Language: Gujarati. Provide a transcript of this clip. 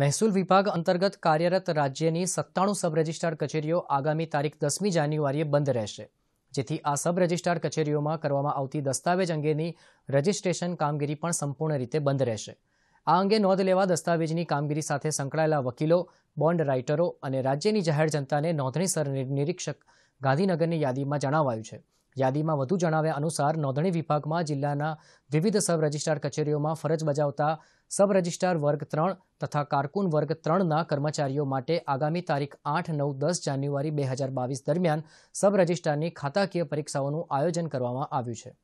મહેસૂલ વિભાગ અંતર્ગત કાર્યરત રાજ્યની સત્તાણું સબ રજિસ્ટ્રાર કચેરીઓ આગામી તારીખ દસમી જાન્યુઆરીએ બંધ રહેશે જેથી આ સબ રજિસ્ટ્રાર કચેરીઓમાં કરવામાં આવતી દસ્તાવેજ અંગેની રજિસ્ટ્રેશન કામગીરી પણ સંપૂર્ણ રીતે બંધ રહેશે આ અંગે નોંધ લેવા દસ્તાવેજની કામગીરી સાથે સંકળાયેલા વકીલો બોન્ડ રાઇટરો અને રાજ્યની જાહેર જનતાને નોંધણી સર નિરીક્ષક ગાંધીનગરની યાદીમાં જણાવાયું છે યાદીમાં વધુ જણાવ્યા અનુસાર નોંધણી વિભાગમાં જિલ્લાના વિવિધ સબ રજિસ્ટ્રાર કચેરીઓમાં ફરજ બજાવતા સબ રજિસ્ટ્રાર વર્ગ ત્રણ તથા કારકુન વર્ગ ત્રણના કર્મચારીઓ માટે આગામી તારીખ આઠ નવ દસ જાન્યુઆરી બે હજાર બાવીસ દરમિયાન સબ રજિસ્ટ્રારની ખાતાકીય પરીક્ષાઓનું આયોજન કરવામાં આવ્યું છે